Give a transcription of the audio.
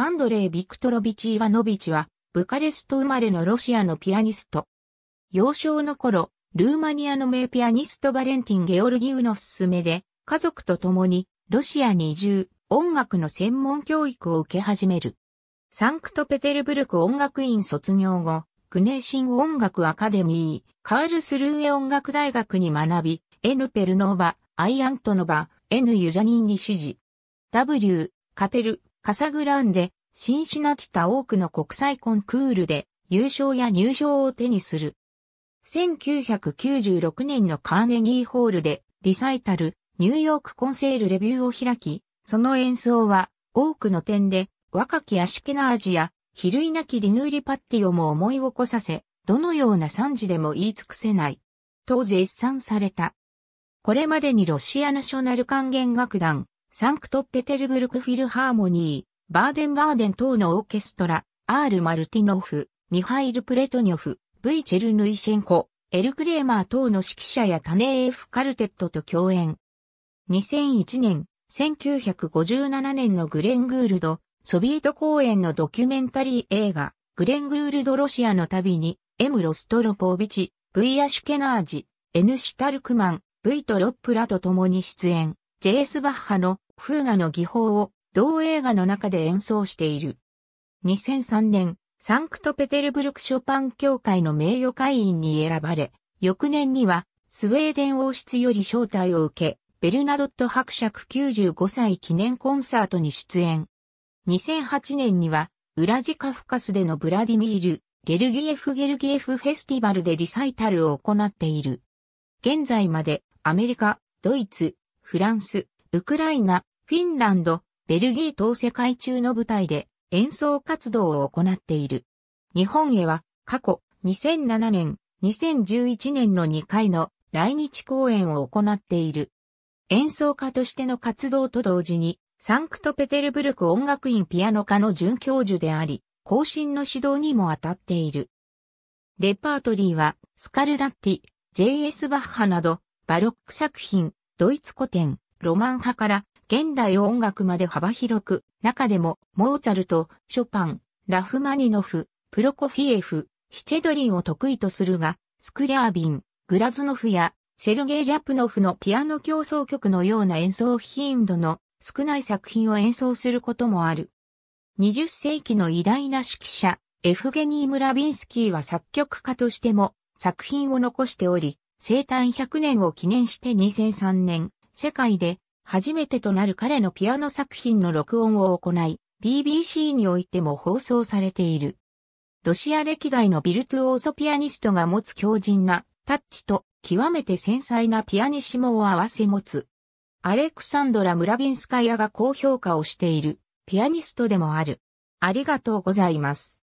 アンドレイ・ビクトロビチ・イワノビチは、ブカレスト生まれのロシアのピアニスト。幼少の頃、ルーマニアの名ピアニストバレンティン・ゲオルギウの勧めで、家族と共に、ロシアに移住、音楽の専門教育を受け始める。サンクトペテルブルク音楽院卒業後、クネーシン音楽アカデミー、カールスルーエ音楽大学に学び、エヌ・ペルノーバ、アイ・アントノバ、エヌ・ユジャニンに指示。W、カペル、カサグランデ、シンシナティタ多くの国際コンクールで優勝や入賞を手にする。1996年のカーネギーホールでリサイタル、ニューヨークコンセールレビューを開き、その演奏は多くの点で若きアシケナージや比類なきリヌーリパッティオも思い起こさせ、どのような惨事でも言い尽くせない。と絶賛された。これまでにロシアナショナル管弦楽団、サンクトペテルブルクフィルハーモニー、バーデンバーデン等のオーケストラ、アール・マルティノフ、ミハイル・プレトニョフ、V・ チェルヌイシェンコ、エル・クレーマー等の指揮者やタネーフ・カルテットと共演。2001年、1957年のグレン・グールド、ソビエト公演のドキュメンタリー映画、グレン・グールド・ロシアの旅に、M・ ロストロポービチ、V・ アシュケナージ、N・ シタルクマン、V・ トロップラと共に出演、JS・ イバッハの風画の技法を同映画の中で演奏している。2003年、サンクトペテルブルクショパン協会の名誉会員に選ばれ、翌年にはスウェーデン王室より招待を受け、ベルナドット伯爵95歳記念コンサートに出演。2008年には、ウラジカフカスでのブラディミール、ゲルギエフ・ゲルギエフフェスティバルでリサイタルを行っている。現在まで、アメリカ、ドイツ、フランス、ウクライナ、フィンランド、ベルギー等世界中の舞台で演奏活動を行っている。日本へは過去2007年、2011年の2回の来日公演を行っている。演奏家としての活動と同時に、サンクトペテルブルク音楽院ピアノ科の准教授であり、更新の指導にも当たっている。レパートリーは、スカルラッティ、J.S. バッハなど、バロック作品、ドイツ古典、ロマン派から現代音楽まで幅広く、中でも、モーツァルト、ショパン、ラフマニノフ、プロコフィエフ、シチェドリンを得意とするが、スクリャービン、グラズノフやセルゲイ・リャプノフのピアノ競争曲のような演奏頻度の少ない作品を演奏することもある。20世紀の偉大な指揮者、エフゲニー・ムラビンスキーは作曲家としても作品を残しており、生誕100年を記念して2003年、世界で初めてとなる彼のピアノ作品の録音を行い、BBC においても放送されている。ロシア歴代のビルトゥオーソピアニストが持つ強靭なタッチと極めて繊細なピアニシモを合わせ持つ。アレクサンドラ・ムラビンスカヤが高評価をしているピアニストでもある。ありがとうございます。